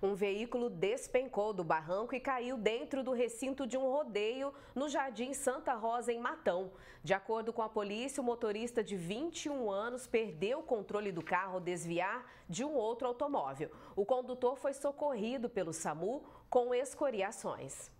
Um veículo despencou do barranco e caiu dentro do recinto de um rodeio no Jardim Santa Rosa, em Matão. De acordo com a polícia, o motorista de 21 anos perdeu o controle do carro ao desviar de um outro automóvel. O condutor foi socorrido pelo SAMU com escoriações.